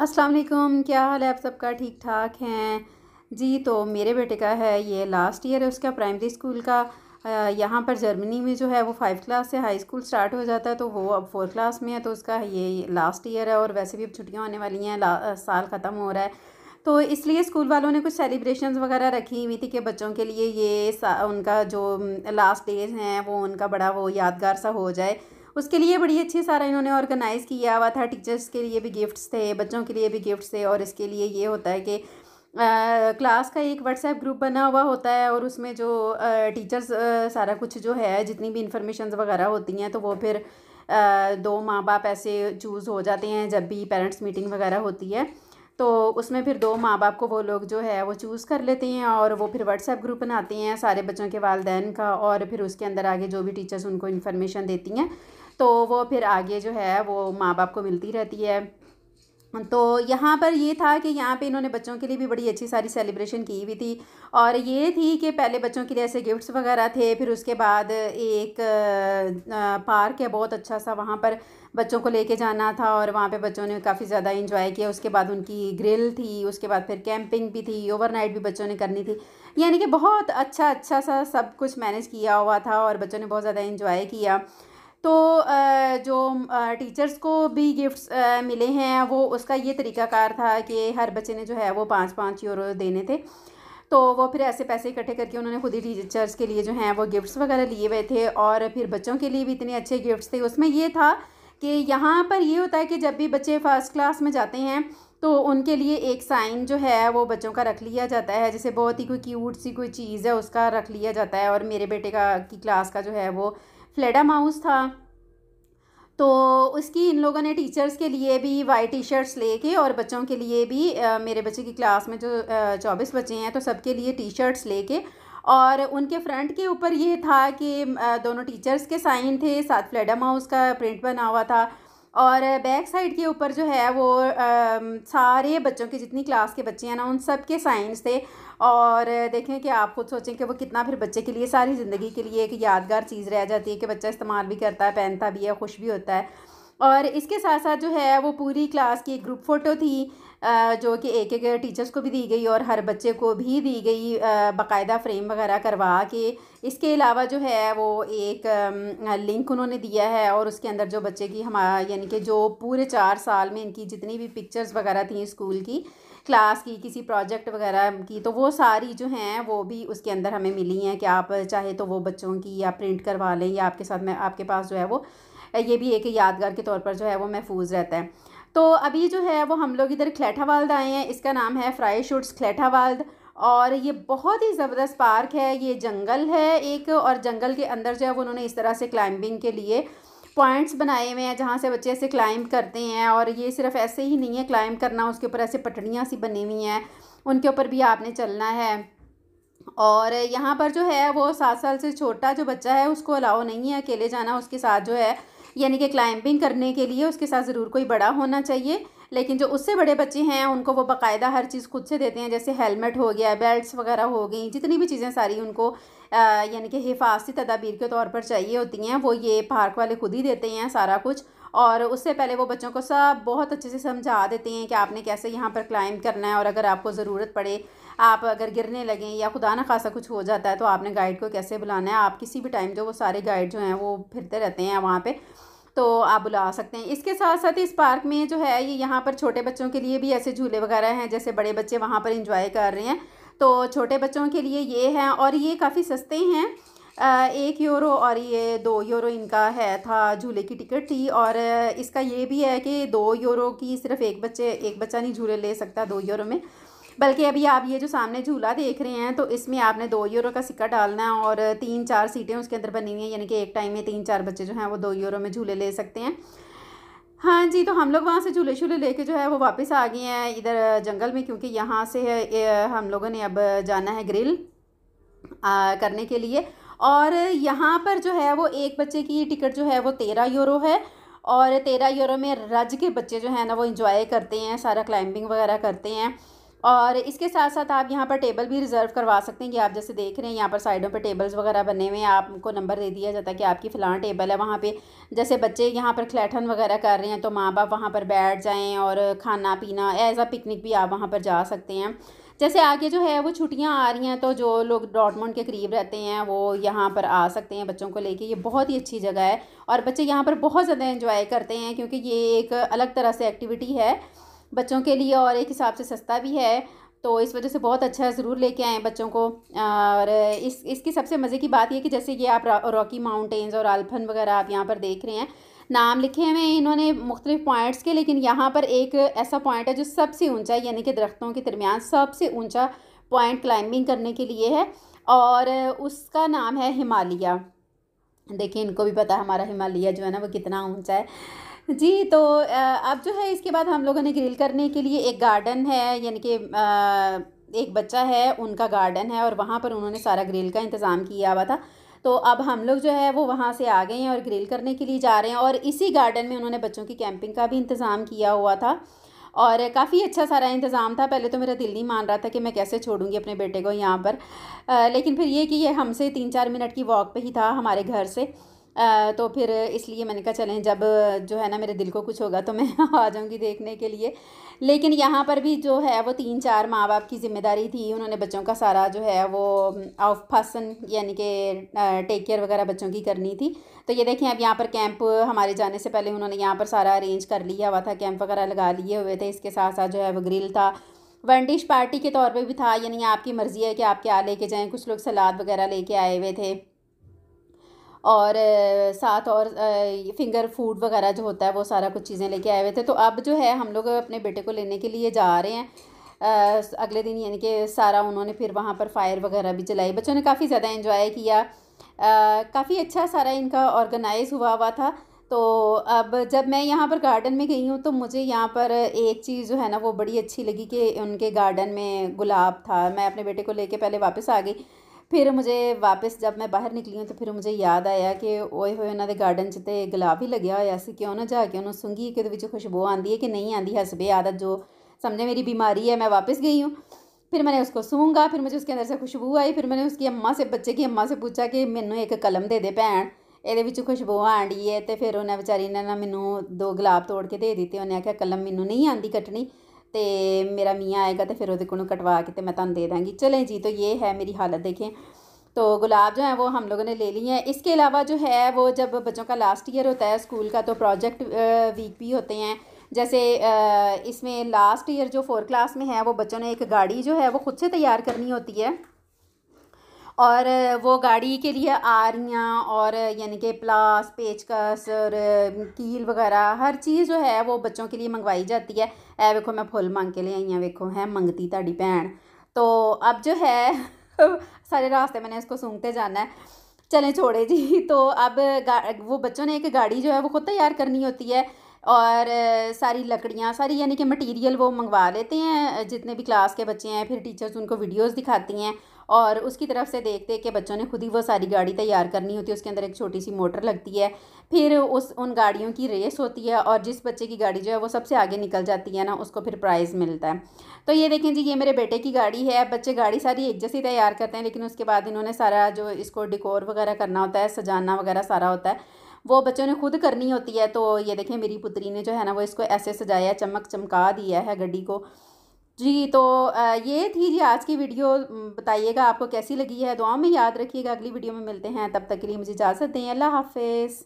अस्सलाम वालेकुम क्या हाल है आप सबका ठीक ठाक हैं जी तो मेरे बेटे का है ये लास्ट ईयर है उसका प्राइमरी स्कूल का यहाँ पर जर्मनी में जो है वो फाइव क्लास से हाई स्कूल स्टार्ट हो जाता है तो वो अब फोर क्लास में है तो उसका ये लास्ट ईयर है और वैसे भी अब छुट्टियाँ आने वाली हैं साल ख़त्म हो रहा है तो इसलिए स्कूल वालों ने कुछ सेलिब्रेशंस वगैरह रखी हुई थी कि बच्चों के लिए ये उनका जो लास्ट डेज़ हैं वो उनका बड़ा वो यादगार सा हो जाए उसके लिए बड़ी अच्छी सारा इन्होंने ऑर्गेनाइज़ किया हुआ था टीचर्स के लिए भी गिफ्ट्स थे बच्चों के लिए भी गिफ्ट्स थे और इसके लिए ये होता है कि क्लास का एक व्हाट्सएप ग्रुप बना हुआ होता है और उसमें जो टीचर्स सारा कुछ जो है जितनी भी इंफॉर्मेशन वगैरह होती हैं तो वो फिर दो माँ बाप ऐसे चूज़ हो जाते हैं जब भी पेरेंट्स मीटिंग वगैरह होती है तो उसमें फिर दो माँ बाप को वो लोग जो है वो चूज़ कर लेते हैं और वो फिर व्हाट्सएप ग्रुप बनाते हैं सारे बच्चों के वालदेन का और फिर उसके अंदर आगे जो भी टीचर्स उनको इन्फॉर्मेशन देती हैं तो वो फिर आगे जो है वो माँ बाप को मिलती रहती है तो यहाँ पर ये था कि यहाँ पे इन्होंने बच्चों के लिए भी बड़ी अच्छी सारी सेलिब्रेशन की हुई थी और ये थी कि पहले बच्चों के लिए ऐसे गिफ्ट्स वगैरह थे फिर उसके बाद एक पार्क है बहुत अच्छा सा वहाँ पर बच्चों को लेके जाना था और वहाँ पे बच्चों ने काफ़ी ज़्यादा इन्जॉय किया उसके बाद उनकी ग्रिल थी उसके बाद फिर कैंपिंग भी थी ओवरनाइट भी बच्चों ने करनी थी यानी कि बहुत अच्छा अच्छा सा सब कुछ मैनेज किया हुआ था और बच्चों ने बहुत ज़्यादा इन्जॉय किया तो जो टीचर्स को भी गिफ्ट्स मिले हैं वो उसका ये तरीकाकार था कि हर बच्चे ने जो है वो पाँच पाँच यूरो देने थे तो वो फिर ऐसे पैसे इकट्ठे करके उन्होंने खुद ही टीचर्स के लिए जो हैं वो गिफ्ट्स वगैरह लिए हुए थे और फिर बच्चों के लिए भी इतने अच्छे गिफ्ट्स थे उसमें ये था कि यहाँ पर ये होता है कि जब भी बच्चे फ़र्स्ट क्लास में जाते हैं तो उनके लिए एक साइन जो है वो बच्चों का रख लिया जाता है जैसे बहुत ही कोई क्यूट सी कोई चीज़ है उसका रख लिया जाता है और मेरे बेटे का की क्लास का जो है वो फ्लेडा माउस था तो उसकी इन लोगों ने टीचर्स के लिए भी वाइट टी शर्ट्स लेके और बच्चों के लिए भी आ, मेरे बच्चे की क्लास में जो चौबीस बच्चे हैं तो सबके लिए टी शर्ट्स लेके और उनके फ्रंट के ऊपर ये था कि दोनों टीचर्स के साइन थे साथ फ्लेडा माउस का प्रिंट बना हुआ था और बैक साइड के ऊपर जो है वो आ, सारे बच्चों की जितनी क्लास के बच्चे हैं ना उन सब के साइंस थे और देखें कि आप खुद सोचें कि वो कितना फिर बच्चे के लिए सारी ज़िंदगी के लिए एक यादगार चीज़ रह जाती है कि बच्चा इस्तेमाल भी करता है पहनता भी है खुश भी होता है और इसके साथ साथ जो है वो पूरी क्लास की एक ग्रुप फ़ोटो थी जो कि एक एक टीचर्स को भी दी गई और हर बच्चे को भी दी गई बाकायदा फ्रेम वगैरह करवा के इसके अलावा जो है वो एक लिंक उन्होंने दिया है और उसके अंदर जो बच्चे की हम यानी कि जो पूरे चार साल में इनकी जितनी भी पिक्चर्स वगैरह थी स्कूल की क्लास की किसी प्रोजेक्ट वगैरह की तो वो सारी जो हैं वो भी उसके अंदर हमें मिली हैं कि आप चाहे तो वो बच्चों की या प्रिंट करवा लें या आपके साथ में आपके पास जो है वो ये भी एक यादगार के तौर पर जो है वो महफूज रहता है तो अभी जो है वो हम लोग इधर खलेठावाल्द आए हैं इसका नाम है फ्राई शूट्स खलेठावाल्द और ये बहुत ही ज़बरदस्त पार्क है ये जंगल है एक और जंगल के अंदर जो है वो उन्होंने इस तरह से क्लाइंबिंग के लिए पॉइंट्स बनाए हुए हैं जहाँ से बच्चे ऐसे क्लाइंब करते हैं और ये सिर्फ ऐसे ही नहीं है क्लाइंब करना उसके ऊपर ऐसे पटड़ियाँ सी बनी हुई हैं उनके ऊपर भी आपने चलना है और यहाँ पर जो है वो सात साल से छोटा जो बच्चा है उसको अलाउ नहीं है अकेले जाना उसके साथ जो है यानी कि क्लाइंबिंग करने के लिए उसके साथ ज़रूर कोई बड़ा होना चाहिए लेकिन जो उससे बड़े बच्चे हैं उनको वो बाकायदा हर चीज़ खुद से देते हैं जैसे हेलमेट हो गया बेल्ट वगैरह हो गई जितनी भी चीज़ें सारी उनको यानी कि हिफाजती तदाबीर के तौर पर चाहिए होती हैं वो ये पार्क वाले खुद ही देते हैं सारा कुछ और उससे पहले वो बच्चों को सब बहुत अच्छे से समझा देते हैं कि आपने कैसे यहाँ पर क्लाइंब करना है और अगर आपको ज़रूरत पड़े आप अगर गिरने लगें या खुदा ना खासा कुछ हो जाता है तो आपने गाइड को कैसे बुलाना है आप किसी भी टाइम जो वो सारे गाइड जो हैं वो फिरते रहते हैं वहाँ पर तो आप बुला सकते हैं इसके साथ साथ इस पार्क में जो है ये यहाँ पर छोटे बच्चों के लिए भी ऐसे झूले वगैरह हैं जैसे बड़े बच्चे वहाँ पर इंजॉय कर रहे हैं तो छोटे बच्चों के लिए ये हैं और ये काफ़ी सस्ते हैं एक यूरो और ये दो यूरो इनका है था झूले की टिकट थी और इसका ये भी है कि दो यूरो की सिर्फ एक बच्चे एक बच्चा नहीं झूले ले सकता दो यूरो में बल्कि अभी आप ये जो सामने झूला देख रहे हैं तो इसमें आपने दो यूरो का सिक्का डालना है और तीन चार सीटें उसके अंदर बनी हुई हैं यानी कि एक टाइम में तीन चार बच्चे जो हैं वो दो यूरो में झूले ले सकते हैं हाँ जी तो हम लोग वहाँ से झूले झूले लेके जो है वो वापस आ गए हैं इधर जंगल में क्योंकि यहाँ से हम लोगों ने अब जाना है ग्रिल आ, करने के लिए और यहाँ पर जो है वो एक बच्चे की टिकट जो है वो तेरह यूरो है और तेरह यूरो में रज के बच्चे जो है ना वो इंजॉय करते हैं सारा क्लाइंबिंग वगैरह करते हैं और इसके साथ साथ आप यहाँ पर टेबल भी रिज़र्व करवा सकते हैं कि आप जैसे देख रहे हैं यहाँ पर साइडों पर टेबल्स वगैरह बने हुए हैं आपको नंबर दे दिया जाता है कि आपकी फ़लाँ टेबल है वहाँ पे जैसे बच्चे यहाँ पर क्लैठन वगैरह कर रहे हैं तो माँ बाप वहाँ पर बैठ जाएँ और खाना पीना एज आ पिकनिक भी आप वहाँ पर जा सकते हैं जैसे आगे जो है वो छुट्टियाँ आ रही हैं तो जो लोग डॉटमोंड के करीब रहते हैं वो यहाँ पर आ सकते हैं बच्चों को लेके ये बहुत ही अच्छी जगह है और बच्चे यहाँ पर बहुत ज़्यादा इन्जॉय करते हैं क्योंकि ये एक अलग तरह से एक्टिविटी है बच्चों के लिए और एक हिसाब से सस्ता भी है तो इस वजह से बहुत अच्छा है ज़रूर लेके आएँ बच्चों को और इस इसकी सबसे मज़े की बात यह कि जैसे ये आप रॉकी माउंटेन्स और आल्फन वगैरह आप यहाँ पर देख रहे हैं नाम लिखे हुए हैं इन्होंने मुख्तलिफ पॉइंट्स के लेकिन यहाँ पर एक ऐसा पॉइंट है जो सबसे ऊँचा यानी कि दरख्तों के दरमियान सबसे ऊँचा पॉइंट क्लाइंबिंग करने के लिए है और उसका नाम है हिमालय देखिए इनको भी पता है हमारा हिमालय जो है ना वो कितना ऊँचा है जी तो अब जो है इसके बाद हम लोगों ने ग्रिल करने के लिए एक गार्डन है यानी कि एक बच्चा है उनका गार्डन है और वहाँ पर उन्होंने सारा ग्रिल का इंतज़ाम किया हुआ था तो अब हम लोग जो है वो वहाँ से आ गए हैं और ग्रिल करने के लिए जा रहे हैं और इसी गार्डन में उन्होंने बच्चों की कैंपिंग का भी इंतज़ाम किया हुआ था और काफ़ी अच्छा सारा इंतज़ाम था पहले तो मेरा दिल नहीं मान रहा था कि मैं कैसे छोड़ूंगी अपने बेटे को यहाँ पर आ, लेकिन फिर ये कि ये हमसे तीन चार मिनट की वॉक पे ही था हमारे घर से तो फिर इसलिए मैंने कहा चलें जब जो है ना मेरे दिल को कुछ होगा तो मैं आ जाऊँगी देखने के लिए लेकिन यहाँ पर भी जो है वो तीन चार माँ बाप की जिम्मेदारी थी उन्होंने बच्चों का सारा जो है वो ऑफ फसन यानी कि टेक केयर वगैरह बच्चों की करनी थी तो ये देखें अब यहाँ पर कैंप हमारे जाने से पहले उन्होंने यहाँ पर सारा अरेंज कर लिया हुआ था कैंप वगैरह लगा लिए हुए थे इसके साथ साथ जो है वो ग्रिल था वन डिश पार्टी के तौर पर भी था यानी आपकी मर्ज़ी है कि आप क्या लेके जाएँ कुछ लोग सलाद वगैरह लेके आए हुए थे और साथ और फिंगर फूड वगैरह जो होता है वो सारा कुछ चीज़ें लेके आए हुए थे तो अब जो है हम लोग अपने बेटे को लेने के लिए जा रहे हैं अगले दिन यानी कि सारा उन्होंने फिर वहाँ पर फायर वगैरह भी जलाई बच्चों ने काफ़ी ज़्यादा इन्जॉय किया काफ़ी अच्छा सारा इनका ऑर्गेनाइज हुआ हुआ था तो अब जब मैं यहाँ पर गार्डन में गई हूँ तो मुझे यहाँ पर एक चीज़ जो है ना वो बड़ी अच्छी लगी कि उनके गार्डन में गुलाब था मैं अपने बेटे को लेके पहले वापस आ गई ਫਿਰ ਮੈਨੂੰ ਵਾਪਸ ਜਦ ਮੈਂ ਬਾਹਰ ਨਿਕਲੀ ਤਾਂ ਫਿਰ ਮੈਨੂੰ ਯਾਦ ਆਇਆ ਕਿ ਓਏ ਹੋਏ ਉਹਨਾਂ ਦੇ ਗਾਰਡਨ 'ਚ ਤੇ ਗੁਲਾਬ ਹੀ ਲੱਗਿਆ ਹੋਇਆ ਸੀ ਕਿਉਂ ਨਾ ਜਾ ਕੇ ਉਹਨੂੰ ਸੁੰਗੀ ਕਿ ਉਹਦੇ ਵਿੱਚ ਖੁਸ਼ਬੂ ਆਉਂਦੀ ਹੈ ਕਿ ਨਹੀਂ ਆਉਂਦੀ ਹਸਬੇ ਆਦਤ ਜੋ ਸਮਝੇ ਮੇਰੀ ਬਿਮਾਰੀ ਹੈ ਮੈਂ ਵਾਪਸ ਗਈ ਹਾਂ ਫਿਰ ਮੈਂ ਉਸਕੋ ਸੂੰਗਾ ਫਿਰ ਮੈਨੂੰ ਉਸਕੇ ਅੰਦਰ ਸੇ ਖੁਸ਼ਬੂ ਆਈ ਫਿਰ ਮੈਂ ਉਸਕੀ ਅੰਮਾ ਸੇ ਬੱਚੇ ਕੀ ਅੰਮਾ ਸੇ ਪੁੱਛਾ ਕਿ ਮੈਨੂੰ ਇੱਕ ਕਲਮ ਦੇ ਦੇ ਭੈਣ ਇਹਦੇ ਵਿੱਚ ਖੁਸ਼ਬੂ ਆਂਡੀ ਹੈ ਤੇ ਫਿਰ ਉਹਨਾਂ ਵਿਚਾਰੀ ਨੇ ਨਾ ਮੈਨੂੰ ਦੋ ਗੁਲਾਬ ਤੋੜ ਕੇ ਦੇ ਦਿੱਤੇ ਉਹਨੇ ਆਖਿਆ ਕਲਮ ਮੈਨੂੰ ਨਹੀਂ ਆਂਦੀ ਕੱਟਣੀ तो मेरा मियाँ आएगा तो फिर वो कटवा के तो मैं ਮੈਂ दे दाँगी चलें जी तो ये है मेरी हालत देखें तो गुलाब जो है वो हम लोगों ने ले ली हैं इसके अलावा जो है वो जब बच्चों का लास्ट ईयर होता है स्कूल का तो प्रोजेक्ट वीक भी होते हैं जैसे इसमें लास्ट ईयर जो फोर क्लास में है वो बच्चों ने एक गाड़ी जो है वो खुद से तैयार करनी होती है और वो गाड़ी के लिए आरियाँ और यानी कि प्लास पेचकस और कील वगैरह हर चीज़ जो है वो बच्चों के लिए मंगवाई जाती है ऐ वेखो मैं फुल मंग के ले आई आं वेखो है मंगती ताड़ी भैन तो अब जो है सारे रास्ते मैंने इसको सूंघते जाना है चलें छोड़े जी तो अब वो बच्चों ने एक गाड़ी जो है वो खुद तैयार करनी होती है और सारी लकड़ियाँ सारी यानी कि मटेरियल वो मंगवा लेते हैं जितने भी क्लास के बच्चे हैं फिर टीचर्स उनको वीडियोस दिखाती हैं और उसकी तरफ से देख देख के बच्चों ने खुद ही वो सारी गाड़ी तैयार करनी होती है उसके अंदर एक छोटी सी मोटर लगती है फिर उस उन गाड़ियों की रेस होती है और जिस बच्चे की गाड़ी जो है वो सबसे आगे निकल जाती है ना उसको फिर प्राइज़ मिलता है तो ये देखें जी ये मेरे बेटे की गाड़ी है बच्चे गाड़ी सारी एक जैसी तैयार करते हैं लेकिन उसके बाद इन्होंने सारा जो इसको डिकोर वगैरह करना होता है सजाना वगैरह सारा होता है वो बच्चों ने खुद करनी होती है तो ये देखें मेरी पुत्री ने जो है ना वो इसको ऐसे सजाया चमक चमका दिया है गड्डी को जी तो ये थी जी आज की वीडियो बताइएगा आपको कैसी लगी है दुआ में याद रखिएगा अगली वीडियो में मिलते हैं तब तक के लिए मुझे इजाज़त दें अल्लाह हाफिज़